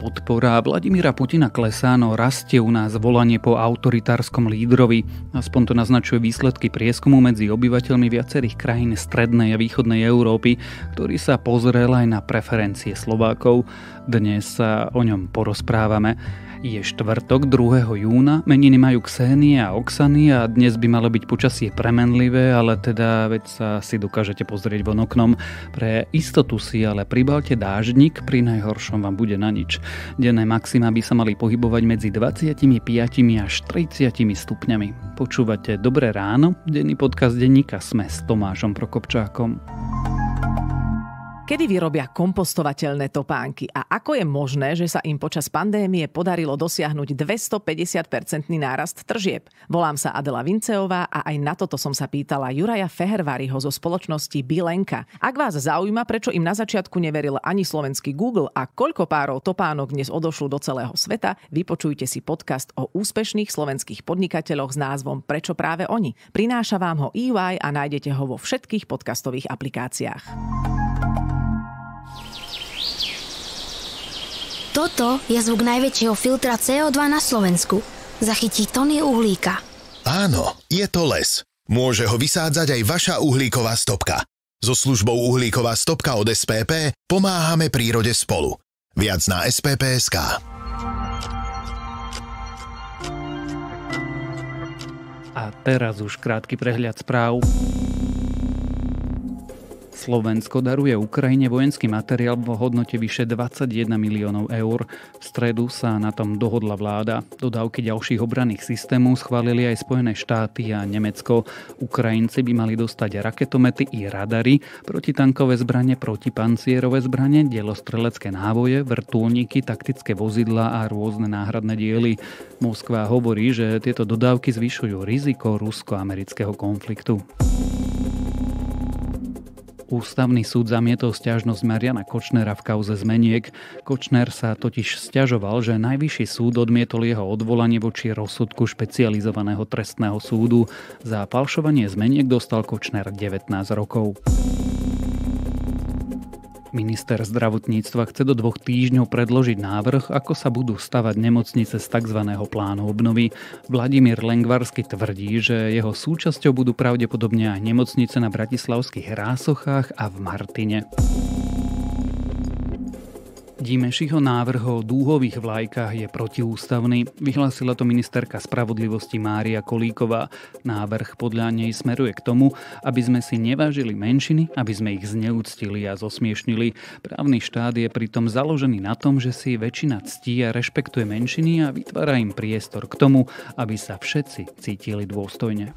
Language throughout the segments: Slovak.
podpora Vladimíra Putina klesá, no rastie u nás volanie po autoritárskom lídrovi. Aspoň to naznačuje výsledky prieskumu medzi obyvateľmi viacerých krajín strednej a východnej Európy, ktorý sa pozrel aj na preferencie Slovákov. Dnes sa o ňom porozprávame. Je štvrtok 2. júna, meniny majú Ksenie a Oxany a dnes by malo byť počasie premenlivé, ale teda veď sa si dokážete pozrieť von oknom. Pre istotu si ale pribalte dážnik, pri najhoršom vám bude na nič. Denné maxima by sa mali pohybovať medzi 25 až 30 stupňami. Počúvate Dobré ráno, denný podcast denníka Sme s Tomášom Prokopčákom. Kedy vyrobia kompostovateľné topánky a ako je možné, že sa im počas pandémie podarilo dosiahnuť 250-percentný nárast tržieb? Volám sa Adela Vinceová a aj na toto som sa pýtala Juraja Fehervariho zo spoločnosti Bilenka. Ak vás zaujíma, prečo im na začiatku neveril ani slovenský Google a koľko párov topánok dnes odošlo do celého sveta, vypočujte si podcast o úspešných slovenských podnikateľoch s názvom Prečo práve oni. Prináša vám ho EY a nájdete ho vo všetkých podcastových aplikáciách. Toto je zvuk najväčšieho filtra CO2 na Slovensku. Zachytí tony uhlíka. Áno, je to les. Môže ho vysádzať aj vaša uhlíková stopka. So službou Uhlíková stopka od SPP pomáhame prírode spolu. Viac na SPPSK. A teraz už krátky prehľad správ. Slovensko daruje Ukrajine vojenský materiál v hodnote vyše 21 miliónov eur. V stredu sa na tom dohodla vláda. Dodávky ďalších obranných systémov schválili aj Spojené štáty a Nemecko. Ukrajinci by mali dostať raketomety i radary, protitankové zbranie, protipancierové zbranie, dielostrelecké návoje, vrtulníky, taktické vozidla a rôzne náhradné diely. Moskva hovorí, že tieto dodávky zvyšujú riziko rusko-amerického konfliktu. Ústavný súd zamietol stiažnosť Mariana Kočnera v kauze zmeniek. Kočner sa totiž stiažoval, že Najvyšší súd odmietol jeho odvolanie voči rozsudku špecializovaného trestného súdu. Za falšovanie zmeniek dostal Kočner 19 rokov. Minister zdravotníctva chce do dvoch týždňov predložiť návrh, ako sa budú stavať nemocnice z tzv. plánu obnovy. Vladimír Lengvarsky tvrdí, že jeho súčasťou budú pravdepodobne aj nemocnice na bratislavských Rásochách a v Martine. Dimešiho návrh o dúhových vlajkách je protiústavný, vyhlásila to ministerka spravodlivosti Mária Kolíková. Návrh podľa nej smeruje k tomu, aby sme si nevážili menšiny, aby sme ich zneúctili a zosmiešnili. Právny štát je pritom založený na tom, že si väčšina ctí a rešpektuje menšiny a vytvára im priestor k tomu, aby sa všetci cítili dôstojne.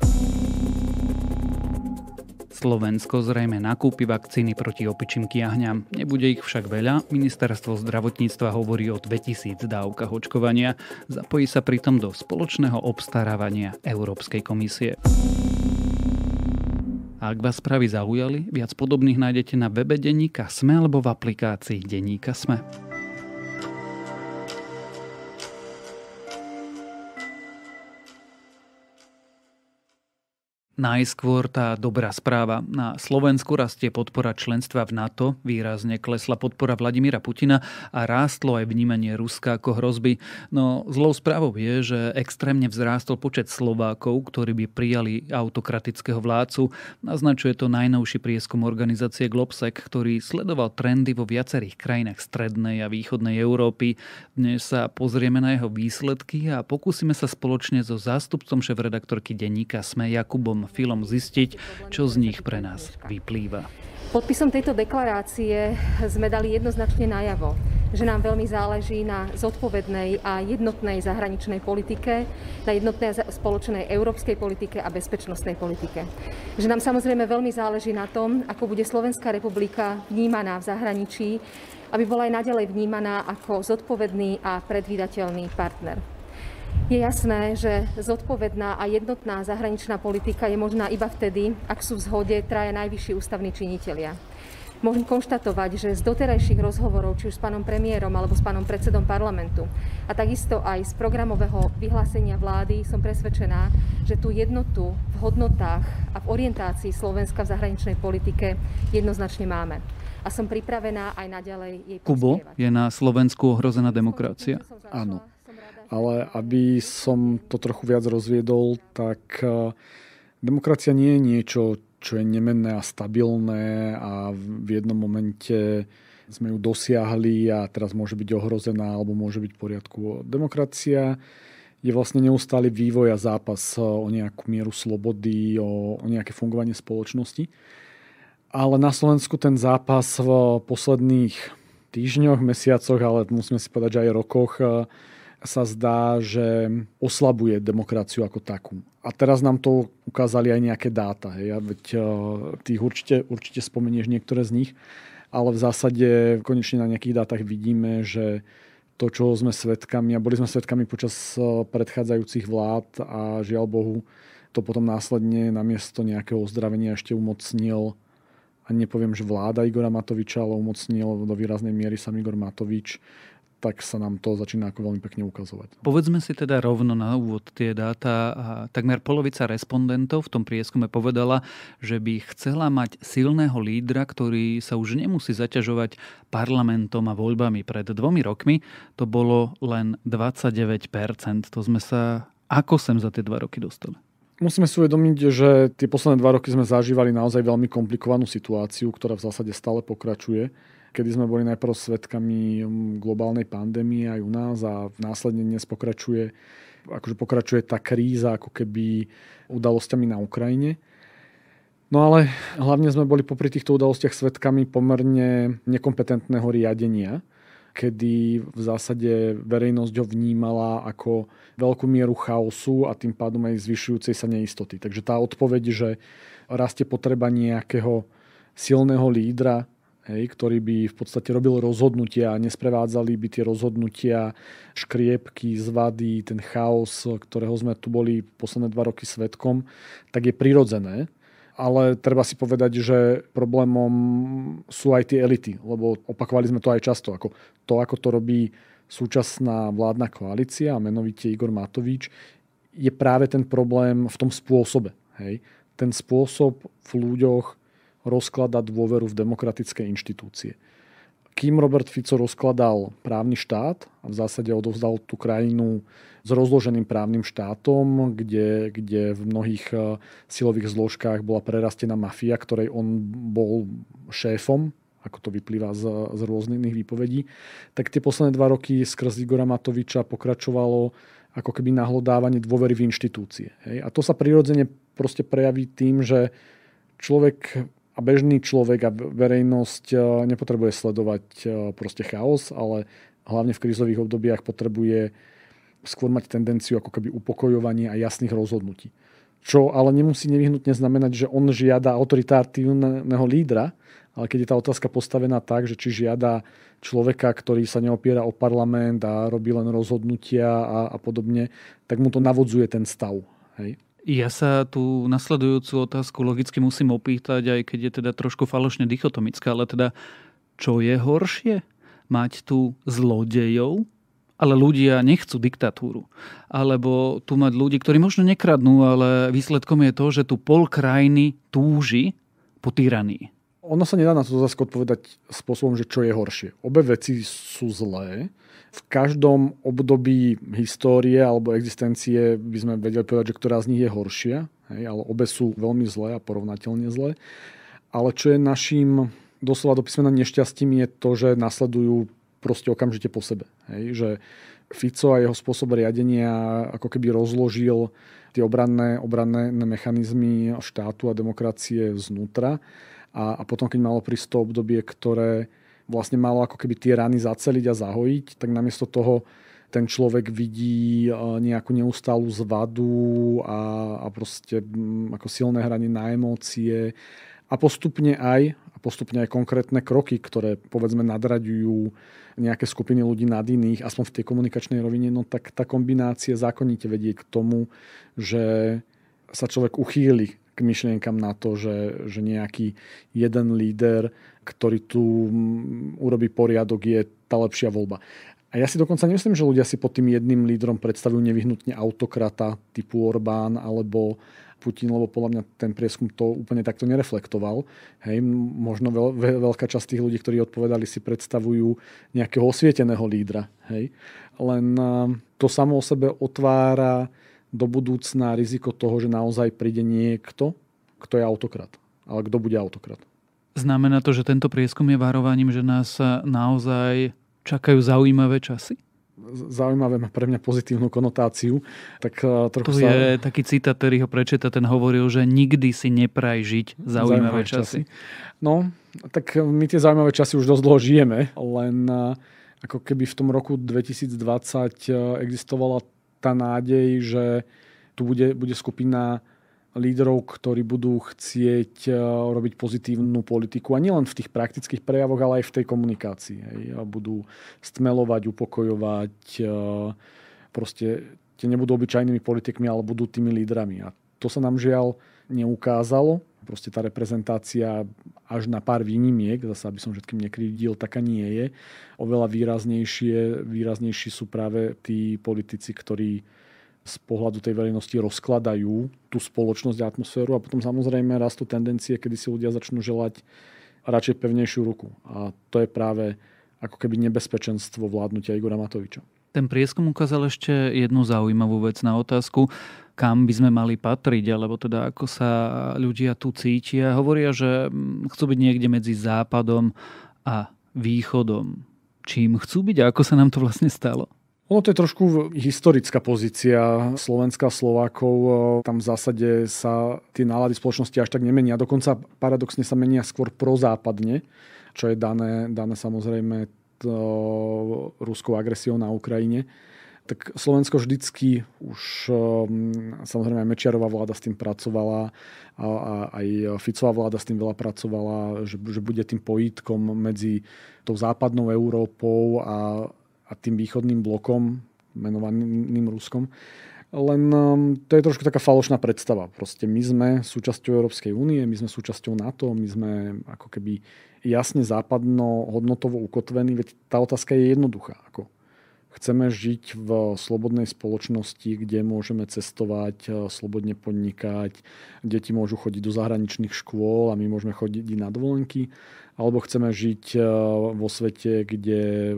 Slovensko zrejme nakúpi vakcíny proti opičím kiahňam. Nebude ich však veľa, ministerstvo zdravotníctva hovorí o 2000 dávkach očkovania, zapojí sa pritom do spoločného obstarávania Európskej komisie. ak vás správy zaujali, viac podobných nájdete na webe Deníka Sme alebo v aplikácii Deníka Sme. Najskôr tá dobrá správa. Na Slovensku rastie podpora členstva v NATO, výrazne klesla podpora Vladimíra Putina a rástlo aj vnímanie Ruska ako hrozby. No zlou správou je, že extrémne vzrástol počet Slovákov, ktorí by prijali autokratického vládcu. Naznačuje to najnovší prieskum organizácie Globsec, ktorý sledoval trendy vo viacerých krajinách strednej a východnej Európy. Dnes sa pozrieme na jeho výsledky a pokúsime sa spoločne so zástupcom šéf-redaktorky denníka Sme Jakubom Filom zistiť, čo z nich pre nás vyplýva. Podpisom tejto deklarácie sme dali jednoznačne najavo, že nám veľmi záleží na zodpovednej a jednotnej zahraničnej politike, na jednotnej spoločnej európskej politike a bezpečnostnej politike. Že nám samozrejme veľmi záleží na tom, ako bude Slovenská republika vnímaná v zahraničí, aby bola aj naďalej vnímaná ako zodpovedný a predvídateľný partner. Je jasné, že zodpovedná a jednotná zahraničná politika je možná iba vtedy, ak sú v zhode traja najvyšší ústavní činitelia. Môžem konštatovať, že z doterajších rozhovorov, či už s pánom premiérom alebo s pánom predsedom parlamentu a takisto aj z programového vyhlásenia vlády som presvedčená, že tú jednotu v hodnotách a v orientácii Slovenska v zahraničnej politike jednoznačne máme a som pripravená aj naďalej jej Kubo, je na Slovensku ohrozená demokracia? Áno ale aby som to trochu viac rozviedol, tak e, demokracia nie je niečo, čo je nemenné a stabilné a v jednom momente sme ju dosiahli a teraz môže byť ohrozená alebo môže byť v poriadku. Demokracia je vlastne neustály vývoj a zápas e, o nejakú mieru slobody, o, o nejaké fungovanie spoločnosti. Ale na Slovensku ten zápas v posledných týždňoch, mesiacoch, ale musíme si povedať, že aj rokoch e, sa zdá, že oslabuje demokraciu ako takú. A teraz nám to ukázali aj nejaké dáta. Hej. Ja veď eh, ty určite, určite spomenieš niektoré z nich, ale v zásade konečne na nejakých dátach vidíme, že to, čo sme svetkami, a boli sme svetkami počas eh, predchádzajúcich vlád a žiaľ Bohu, to potom následne namiesto nejakého ozdravenia ešte umocnil a nepoviem, že vláda Igora Matoviča, ale umocnil do výraznej miery sam Igor Matovič tak sa nám to začína ako veľmi pekne ukazovať. Povedzme si teda rovno na úvod tie dáta. Takmer polovica respondentov v tom prieskume povedala, že by chcela mať silného lídra, ktorý sa už nemusí zaťažovať parlamentom a voľbami. Pred dvomi rokmi to bolo len 29%. To sme sa ako sem za tie dva roky dostali? Musíme si uvedomiť, že tie posledné dva roky sme zažívali naozaj veľmi komplikovanú situáciu, ktorá v zásade stále pokračuje kedy sme boli najprv svetkami um, globálnej pandémie aj u nás a následne dnes pokračuje, akože pokračuje tá kríza ako keby udalosťami na Ukrajine. No ale hlavne sme boli popri týchto udalostiach svetkami pomerne nekompetentného riadenia, kedy v zásade verejnosť ho vnímala ako veľkú mieru chaosu a tým pádom aj zvyšujúcej sa neistoty. Takže tá odpoveď, že rastie potreba nejakého silného lídra, hej, ktorý by v podstate robil rozhodnutia a nesprevádzali by tie rozhodnutia, škriepky, zvady, ten chaos, ktorého sme tu boli posledné dva roky svetkom, tak je prirodzené. Ale treba si povedať, že problémom sú aj tie elity, lebo opakovali sme to aj často. Ako to, ako to robí súčasná vládna koalícia, a menovite Igor Matovič, je práve ten problém v tom spôsobe. Hej. Ten spôsob v ľuďoch rozklada dôveru v demokratické inštitúcie. Kým Robert Fico rozkladal právny štát a v zásade odovzdal tú krajinu s rozloženým právnym štátom, kde, kde v mnohých e, silových zložkách bola prerastená mafia, ktorej on bol šéfom, ako to vyplýva z, z rôznych výpovedí, tak tie posledné dva roky skrz Igora Matoviča pokračovalo ako keby nahlodávanie dôvery v inštitúcie. Hej? A to sa prirodzene proste prejaví tým, že človek a bežný človek a verejnosť e, nepotrebuje sledovať e, proste chaos, ale hlavne v krízových obdobiach potrebuje skôr mať tendenciu ako keby upokojovania a jasných rozhodnutí. Čo ale nemusí nevyhnutne znamenať, že on žiada autoritárneho lídra, ale keď je tá otázka postavená tak, že či žiada človeka, ktorý sa neopiera o parlament a robí len rozhodnutia a, a podobne, tak mu to navodzuje ten stav. Hej? Ja sa tú nasledujúcu otázku logicky musím opýtať, aj keď je teda trošku falošne dichotomická, ale teda čo je horšie? Mať tu zlodejov, ale ľudia nechcú diktatúru. Alebo tu mať ľudí, ktorí možno nekradnú, ale výsledkom je to, že tu pol krajiny túži po tyranii. Ono sa nedá na to zase odpovedať spôsobom, že čo je horšie. Obe veci sú zlé, v každom období histórie alebo existencie by sme vedeli povedať, že ktorá z nich je horšia, hej, ale obe sú veľmi zlé a porovnateľne zlé. Ale čo je našim doslova do písmena nešťastím je to, že nasledujú proste okamžite po sebe. Hej, že Fico a jeho spôsob riadenia ako keby rozložil tie obranné, obranné mechanizmy štátu a demokracie znútra. A, a potom, keď malo prísť to obdobie, ktoré vlastne malo ako keby tie rany zaceliť a zahojiť, tak namiesto toho ten človek vidí e, nejakú neustálu zvadu a, a proste mm, ako silné hranie na emócie a postupne aj postupne aj konkrétne kroky, ktoré povedzme nadraďujú nejaké skupiny ľudí nad iných, aspoň v tej komunikačnej rovine, no tak tá kombinácia zákonite vedie k tomu, že sa človek uchýli k myšlienkam na to, že, že nejaký jeden líder, ktorý tu mm, urobí poriadok, je tá lepšia voľba. A ja si dokonca nemyslím, že ľudia si pod tým jedným lídrom predstavujú nevyhnutne autokrata typu Orbán alebo Putin, lebo podľa mňa ten prieskum to úplne takto nereflektoval. Hej, možno veľ, veľká časť tých ľudí, ktorí odpovedali, si predstavujú nejakého osvieteného lídra. Hej. Len to samo o sebe otvára do budúcna riziko toho, že naozaj príde niekto, kto je autokrat. Ale kto bude autokrat? Znamená to, že tento prieskum je varovaním, že nás naozaj čakajú zaujímavé časy? Zaujímavé má pre mňa pozitívnu konotáciu. Tak e, trochu tu sa... je taký citát, ktorý ho prečíta, ten hovoril, že nikdy si nepraj žiť zaujímavé, zaujímavé časy. časy. No, tak my tie zaujímavé časy už dosť dlho žijeme, len e, ako keby v tom roku 2020 e, existovala tá nádej, že tu bude, bude skupina lídrov, ktorí budú chcieť e, robiť pozitívnu politiku a nielen v tých praktických prejavoch, ale aj v tej komunikácii. Hej. A budú stmelovať, upokojovať, e, proste tie nebudú obyčajnými politikmi, ale budú tými lídrami. A to sa nám žiaľ neukázalo proste tá reprezentácia až na pár výnimiek, zase aby som všetkým nekrydil, taká nie je. Oveľa výraznejšie, výraznejší sú práve tí politici, ktorí z pohľadu tej verejnosti rozkladajú tú spoločnosť a atmosféru a potom samozrejme rastú tendencie, kedy si ľudia začnú želať radšej pevnejšiu ruku. A to je práve ako keby nebezpečenstvo vládnutia Igora Matoviča. Ten prieskum ukázal ešte jednu zaujímavú vec na otázku, kam by sme mali patriť, alebo teda ako sa ľudia tu cítia. Hovoria, že mm, chcú byť niekde medzi západom a východom. Čím chcú byť a ako sa nám to vlastne stalo? Ono to je trošku historická pozícia Slovenska a Slovákov. Tam v zásade sa tie nálady spoločnosti až tak nemenia. Dokonca paradoxne sa menia skôr prozápadne, čo je dané, dané samozrejme E, ruskou agresiou na Ukrajine, tak Slovensko vždycky už e, samozrejme aj Mečiarová vláda s tým pracovala a, aj Ficová vláda s tým veľa pracovala, že, že bude tým pojítkom medzi tou západnou Európou a, a tým východným blokom menovaným Ruskom len um, to je trošku taká falošná predstava. Proste my sme súčasťou Európskej únie, my sme súčasťou NATO, my sme ako keby jasne západno hodnotovo ukotvení, veď tá otázka je jednoduchá. Ako chceme žiť v slobodnej spoločnosti, kde môžeme cestovať, e, slobodne podnikať, deti môžu chodiť do zahraničných škôl a my môžeme chodiť na dovolenky alebo chceme žiť e, vo svete, kde e,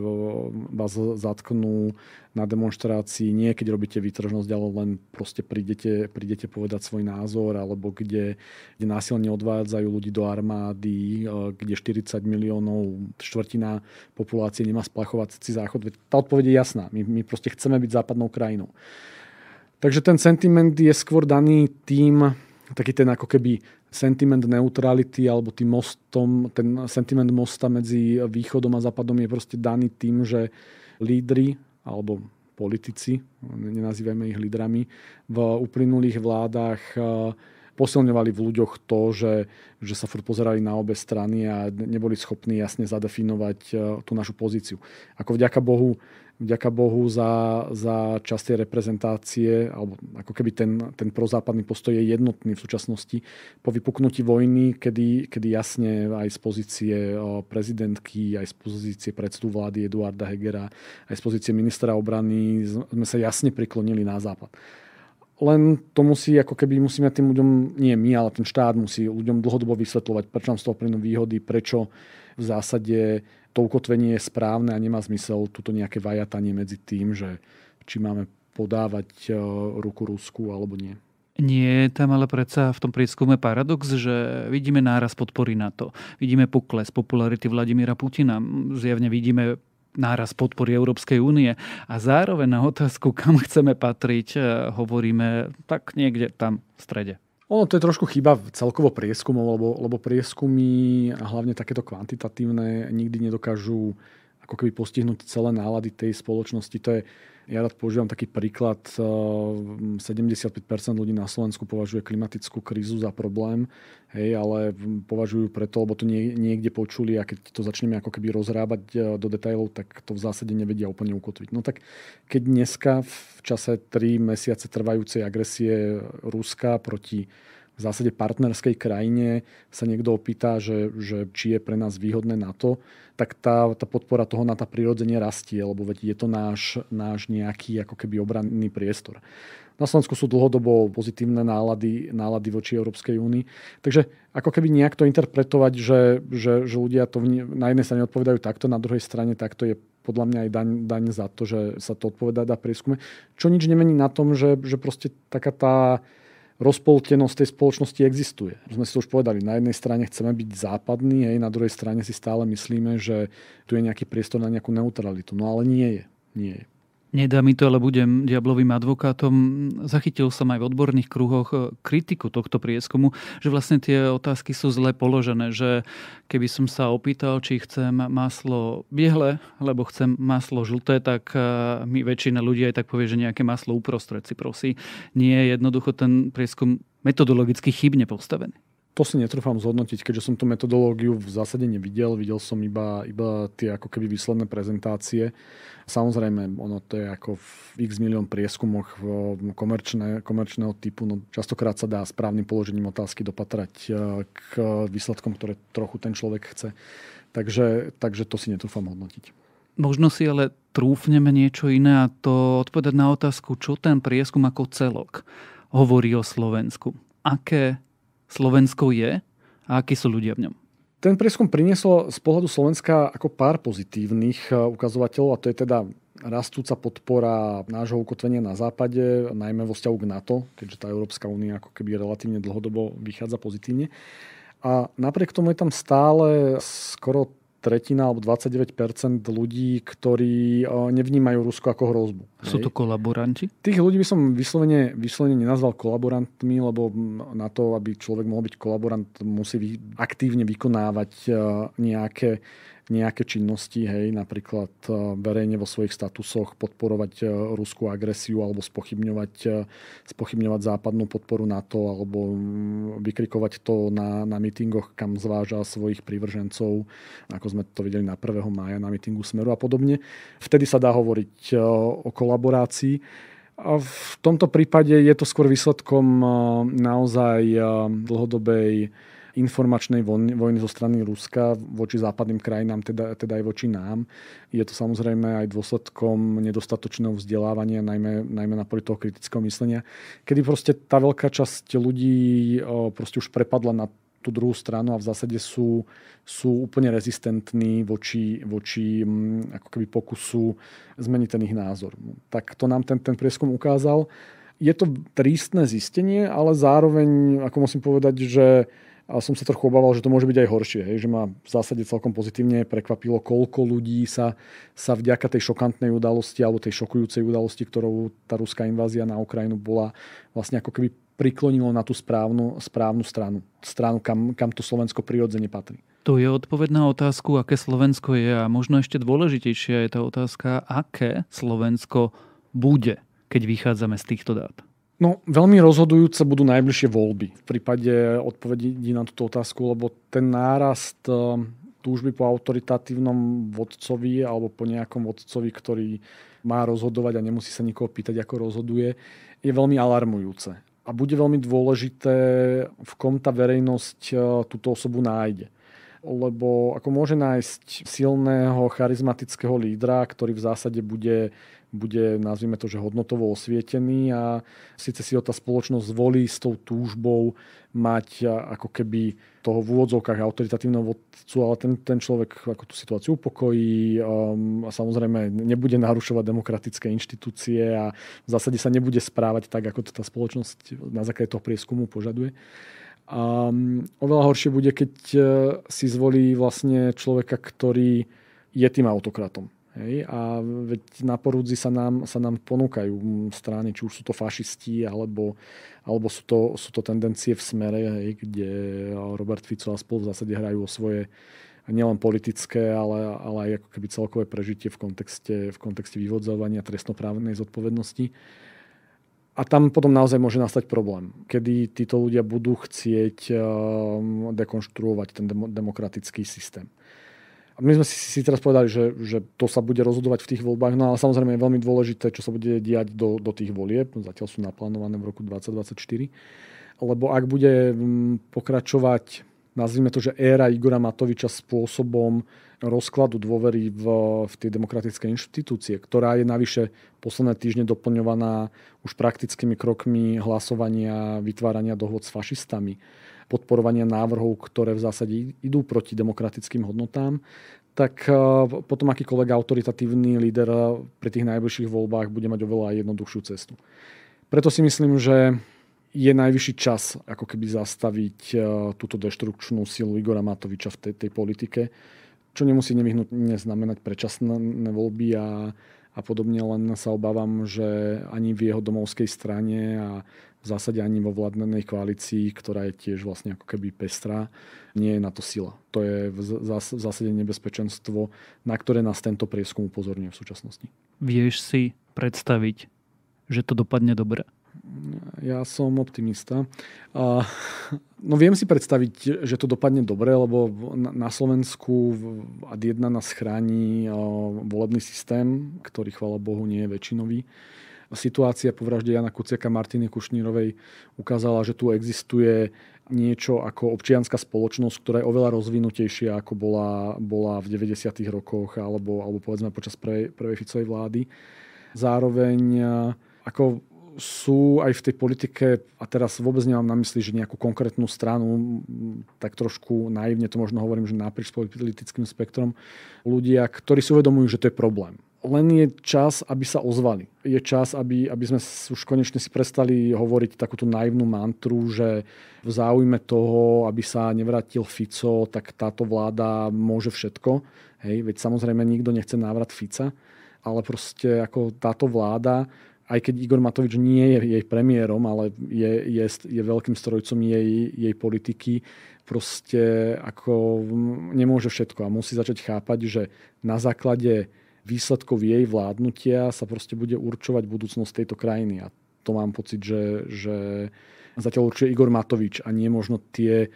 vás zatknú na demonstrácii, nie keď robíte výtržnosť, ale len proste prídete, prídete povedať svoj názor, alebo kde, kde násilne odvádzajú ľudí do armády, e, kde 40 miliónov, štvrtina populácie nemá splachovací záchod. Tá odpoveď je jasná. My, my proste chceme byť západnou krajinou. Takže ten sentiment je skôr daný tým, taký ten ako keby sentiment neutrality alebo tým mostom, ten sentiment mosta medzi východom a západom je proste daný tým, že lídry alebo politici, nenazývajme ich lídrami, v uplynulých vládach eh, posilňovali v ľuďoch to, že, že sa furt pozerali na obe strany a neboli schopní jasne zadefinovať e, tú našu pozíciu. Ako vďaka Bohu, vďaka Bohu za, za časté reprezentácie, alebo ako keby ten, ten prozápadný postoj je jednotný v súčasnosti. Po vypuknutí vojny, kedy, kedy jasne aj z pozície e, prezidentky, aj z pozície predstu vlády Eduarda Hegera, aj z pozície ministra obrany sme sa jasne priklonili na západ len to musí, ako keby musíme tým ľuďom, nie my, ale ten štát musí ľuďom dlhodobo vysvetľovať, prečo nám z toho plynú výhody, prečo v zásade to ukotvenie je správne a nemá zmysel tuto nejaké vajatanie medzi tým, že či máme podávať e, ruku Rusku alebo nie. Nie je tam ale predsa v tom prieskume paradox, že vidíme náraz podpory na to. vidíme pokles popularity Vladimíra Putina, zjavne vidíme náraz podpory Európskej únie. A zároveň na otázku, kam chceme patriť, e, hovoríme tak niekde tam v strede. Ono to je trošku chyba celkovo prieskumov, lebo, lebo prieskumy a hlavne takéto kvantitatívne nikdy nedokážu ako keby postihnúť celé nálady tej spoločnosti. To je, ja rád používam taký príklad. 75% eh, ľudí na Slovensku považuje klimatickú krízu za problém, hej, ale hm, považujú preto, lebo to niekde počuli a keď to začneme ako keby rozrábať eh, do detailov, tak to v zásade nevedia úplne ukotviť. No tak keď dneska v čase 3 mesiace trvajúcej agresie Ruska proti v zásade partnerskej krajine sa niekto opýta, že, že či je pre nás výhodné na to, tak tá, tá podpora toho na tá prirodzenie rastie, lebo veď je to náš, náš nejaký ako keby obranný priestor. Na Slovensku sú dlhodobo pozitívne nálady, nálady voči Európskej únii. Takže ako keby nejak to interpretovať, že, že, že ľudia to vne, na jednej strane odpovedajú takto, na druhej strane takto je podľa mňa aj daň, daň za to, že sa to odpovedá na prieskume. Čo nič nemení na tom, že, že proste taká tá rozpoltenosť tej spoločnosti existuje. Sme si to už povedali, na jednej strane chceme byť západní, hej, na druhej strane si stále myslíme, že tu je nejaký priestor na nejakú neutralitu. No ale nie je. Nie je. Nedá mi to, ale budem diablovým advokátom. Zachytil som aj v odborných kruhoch eh, kritiku tohto prieskumu, že vlastne tie otázky sú zle položené, že keby som sa opýtal, či chcem maslo biehle, lebo chcem maslo žlté, tak eh, mi väčšina ľudí aj tak povie, že nejaké maslo uprostred si prosí. Nie je jednoducho ten prieskum metodologicky chybne postavený to si netrúfam zhodnotiť, keďže som tú metodológiu v zásade nevidel. Videl som iba, iba tie ako keby výsledné prezentácie. Samozrejme, ono to je ako v x milión prieskumoch komerčné, komerčného typu. No, častokrát sa dá správnym položením otázky dopatrať e, k výsledkom, ktoré trochu ten človek chce. Takže, takže to si netrúfam hodnotiť. Možno si ale trúfneme niečo iné a to odpovedať na otázku, čo ten prieskum ako celok hovorí o Slovensku. Aké Slovensko je a akí sú ľudia v ňom? Ten prieskum priniesol z pohľadu Slovenska ako pár pozitívnych eh, ukazovateľov a to je teda rastúca podpora nášho ukotvenia na západe, najmä vo vzťahu k NATO, keďže tá Európska únia ako keby relatívne dlhodobo vychádza pozitívne. A napriek tomu je tam stále skoro tretina alebo 29% ľudí, ktorí e, nevnímajú Rusko ako hrozbu. Sú to kolaboranti? Tých ľudí by som vyslovene, vyslovene nenazval kolaborantmi, lebo na to, aby človek mohol byť kolaborant, musí aktívne vykonávať e, nejaké nejaké činnosti, hej, napríklad e, verejne vo svojich statusoch podporovať e, ruskú agresiu alebo spochybňovať, e, spochybňovať západnú podporu NATO alebo mm, vykrikovať to na, na mítingoch, kam zváža svojich prívržencov, ako sme to videli na 1. mája na mítingu Smeru a podobne. Vtedy sa dá hovoriť o kolaborácii. A v tomto prípade je to skôr výsledkom naozaj dlhodobej informačnej vojny zo strany Ruska voči západným krajinám, teda, teda aj voči nám. Je to samozrejme aj dôsledkom nedostatočného vzdelávania, najmä, najmä na poli toho kritického myslenia, kedy proste tá veľká časť ľudí proste už prepadla na tú druhú stranu a v zásade sú, sú úplne rezistentní voči, voči ako keby pokusu zmeniť ten ich názor. Tak to nám ten, ten prieskum ukázal. Je to tristné zistenie, ale zároveň, ako musím povedať, že a som sa trochu obával, že to môže byť aj horšie. Hej, že ma v zásade celkom pozitívne prekvapilo, koľko ľudí sa, sa vďaka tej šokantnej udalosti alebo tej šokujúcej udalosti, ktorou tá ruská invázia na Ukrajinu bola, vlastne ako keby priklonilo na tú správnu, správnu stranu. Stranu, kam, kam to Slovensko prirodzene patrí. To je odpoveď na otázku, aké Slovensko je a možno ešte dôležitejšia je tá otázka, aké Slovensko bude, keď vychádzame z týchto dát. No, veľmi rozhodujúce budú najbližšie voľby v prípade odpovedí na túto otázku, lebo ten nárast eh, túžby po autoritatívnom vodcovi alebo po nejakom vodcovi, ktorý má rozhodovať a nemusí sa nikoho pýtať, ako rozhoduje, je veľmi alarmujúce. A bude veľmi dôležité, v kom tá verejnosť eh, túto osobu nájde lebo ako môže nájsť silného, charizmatického lídra, ktorý v zásade bude bude, nazvime to, že hodnotovo osvietený a síce si ho tá spoločnosť zvolí s tou túžbou mať ako keby toho v úvodzovkách autoritatívneho vodcu, ale ten, ten človek ako tú situáciu upokojí um, a samozrejme nebude narušovať demokratické inštitúcie a v zásade sa nebude správať tak, ako to tá spoločnosť na základe toho prieskumu požaduje. A oveľa horšie bude, keď e, si zvolí vlastne človeka, ktorý je tým autokratom. Hej? A veď na porúdzi sa nám, sa nám ponúkajú strany, či už sú to fašisti, alebo, alebo sú, to, sú to tendencie v smere, hej, kde Robert Fico a spolu v zásade hrajú o svoje nielen politické, ale, ale aj ako keby celkové prežitie v kontexte, v kontexte vyvodzovania trestnoprávnej zodpovednosti. A tam potom naozaj môže nastať problém, kedy títo ľudia budú chcieť ehm, dekonštruovať ten demokratický systém. A my sme si, si teraz povedali, že, že to sa bude rozhodovať v tých voľbách, no ale samozrejme je veľmi dôležité, čo sa bude diať do, do tých volieb. No, zatiaľ sú naplánované v roku 2024. Lebo ak bude pokračovať, nazvime to, že éra Igora Matoviča spôsobom, rozkladu dôvery v, v tie demokratické inštitúcie, ktorá je navyše posledné týždne doplňovaná už praktickými krokmi hlasovania, vytvárania dohod s fašistami, podporovania návrhov, ktoré v zásade idú proti demokratickým hodnotám, tak e, potom akýkoľvek autoritatívny líder e, pri tých najbližších voľbách bude mať oveľa jednoduchšiu cestu. Preto si myslím, že je najvyšší čas ako keby zastaviť e, túto deštrukčnú silu Igora Matoviča v tej, tej politike čo nemusí nevyhnutne znamenať predčasné voľby a, a podobne, len sa obávam, že ani v jeho domovskej strane a v zásade ani vo vládnej koalícii, ktorá je tiež vlastne ako keby pestrá, nie je na to sila. To je v zásade nebezpečenstvo, na ktoré nás tento prieskum upozorňuje v súčasnosti. Vieš si predstaviť, že to dopadne dobre? ja som optimista. A, no viem si predstaviť, že to dopadne dobre, lebo na Slovensku ad jedna nás chráni volebný systém, ktorý, chvala Bohu, nie je väčšinový. Situácia po vražde Jana Kuciaka Martiny Kušnírovej ukázala, že tu existuje niečo ako občianská spoločnosť, ktorá je oveľa rozvinutejšia, ako bola, bola v 90. rokoch alebo, alebo povedzme počas prvej, prvej Ficovej vlády. Zároveň ako sú aj v tej politike, a teraz vôbec nemám na mysli, že nejakú konkrétnu stranu, tak trošku naivne to možno hovorím, že naprieč politickým spektrom, ľudia, ktorí si uvedomujú, že to je problém. Len je čas, aby sa ozvali. Je čas, aby, aby sme už konečne si prestali hovoriť takúto naivnú mantru, že v záujme toho, aby sa nevrátil Fico, tak táto vláda môže všetko. Hej, veď samozrejme nikto nechce návrat Fica, ale proste ako táto vláda aj keď Igor Matovič nie je jej premiérom, ale je, je, je veľkým strojcom jej, jej politiky, proste ako nemôže všetko a musí začať chápať, že na základe výsledkov jej vládnutia sa proste bude určovať budúcnosť tejto krajiny. A to mám pocit, že, že zatiaľ určuje Igor Matovič a nie možno tie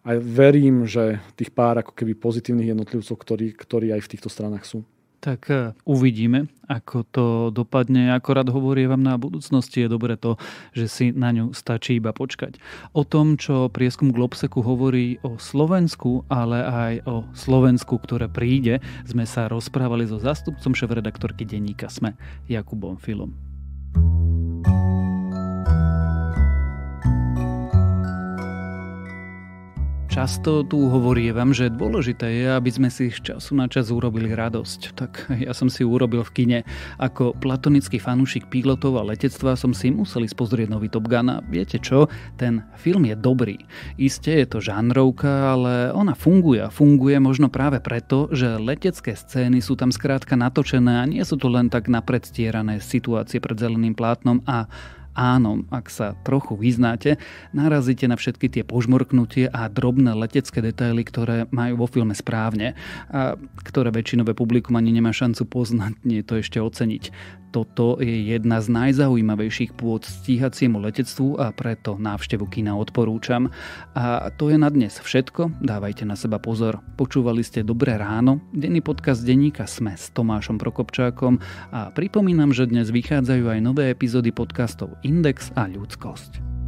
a verím, že tých pár ako keby pozitívnych jednotlivcov, ktorí, ktorí aj v týchto stranách sú tak eh, uvidíme, ako to dopadne. Akorát hovorí vám na budúcnosti je dobre to, že si na ňu stačí iba počkať. O tom, čo prieskum Globseku hovorí o Slovensku, ale aj o Slovensku, ktoré príde, sme sa rozprávali so zastupcom šéf-redaktorky denníka SME, Jakubom Filom. Často tu hovorievam, že dôležité je, aby sme si z času na čas urobili radosť. Tak ja som si urobil v kine. Ako platonický fanúšik pilotov a letectva som si musel ísť pozrieť nový Top Gun a viete čo, ten film je dobrý. Isté je to žánrovka, ale ona funguje a funguje možno práve preto, že letecké scény sú tam skrátka natočené a nie sú to len tak napredstierané situácie pred zeleným plátnom a áno, ak sa trochu vyznáte, narazíte na všetky tie požmorknutie a drobné letecké detaily, ktoré majú vo filme správne a ktoré väčšinové publikum ani nemá šancu poznať, nie to ešte oceniť. Toto je jedna z najzaujímavejších pôd stíhaciemu letectvu a preto návštevu kina odporúčam. A to je na dnes všetko, dávajte na seba pozor. Počúvali ste Dobré ráno, denný podcast denníka Sme s Tomášom Prokopčákom a pripomínam, že dnes vychádzajú aj nové epizódy podcastov indeks, a ludzkość.